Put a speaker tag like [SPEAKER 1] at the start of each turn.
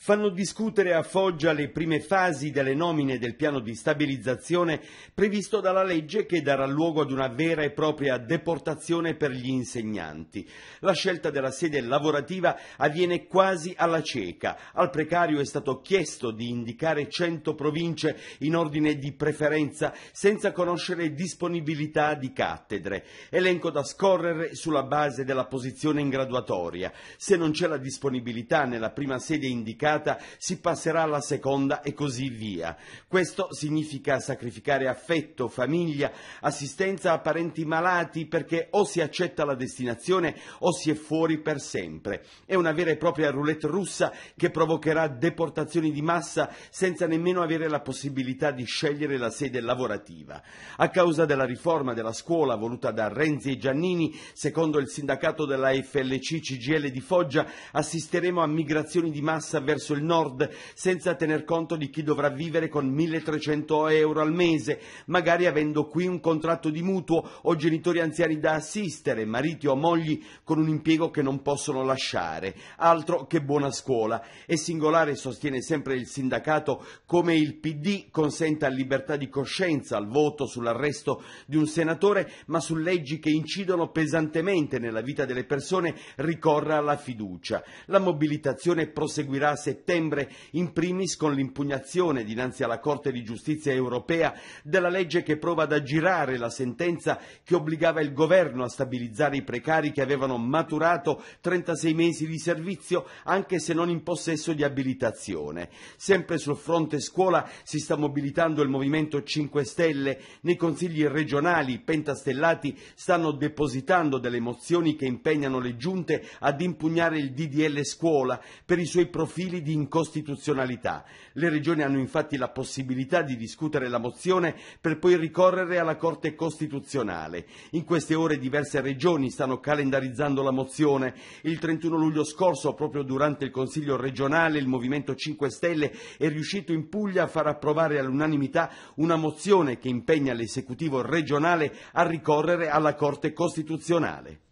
[SPEAKER 1] fanno discutere a Foggia le prime fasi delle nomine del piano di stabilizzazione previsto dalla legge che darà luogo ad una vera e propria deportazione per gli insegnanti. La scelta della sede lavorativa avviene quasi alla cieca. Al precario è stato chiesto di indicare 100 province in ordine di preferenza senza conoscere disponibilità di cattedre. Elenco da scorrere sulla base della posizione in graduatoria. Se non c'è la disponibilità nella prima sede indicata, dedicata, si passerà alla seconda e così via. Questo significa sacrificare affetto, famiglia, assistenza a parenti malati perché o si accetta la destinazione o si è fuori per sempre. È una vera e propria roulette russa che provocherà deportazioni di massa senza nemmeno avere la possibilità di scegliere la sede lavorativa. A causa della riforma della scuola voluta da Renzi e Giannini, secondo il sindacato della FLC CGL di Foggia, assisteremo a migrazioni di massa verso verso il nord, senza tener conto di chi dovrà vivere con 1300 euro al mese, magari avendo qui un contratto di mutuo o genitori anziani da assistere, mariti o mogli con un impiego che non possono lasciare. Altro che buona scuola. È singolare, sostiene sempre il sindacato, come il PD consenta libertà di coscienza al voto sull'arresto di un senatore, ma su leggi che incidono pesantemente nella vita delle persone ricorra alla fiducia. La mobilitazione proseguirà settembre, in primis con l'impugnazione dinanzi alla Corte di Giustizia europea della legge che prova ad aggirare la sentenza che obbligava il governo a stabilizzare i precari che avevano maturato 36 mesi di servizio anche se non in possesso di abilitazione. Sempre sul fronte scuola si sta mobilitando il Movimento 5 Stelle, nei consigli regionali pentastellati stanno depositando delle mozioni che impegnano le giunte ad impugnare il DDL scuola per i suoi profili decreti di incostituzionalità. Le regioni hanno infatti la possibilità di discutere la mozione per poi ricorrere alla Corte Costituzionale. In queste ore diverse regioni stanno calendarizzando la mozione. Il 31 luglio scorso, proprio durante il Consiglio regionale, il Movimento 5 Stelle è riuscito in Puglia a far approvare all'unanimità una mozione che impegna l'esecutivo regionale a ricorrere alla Corte Costituzionale.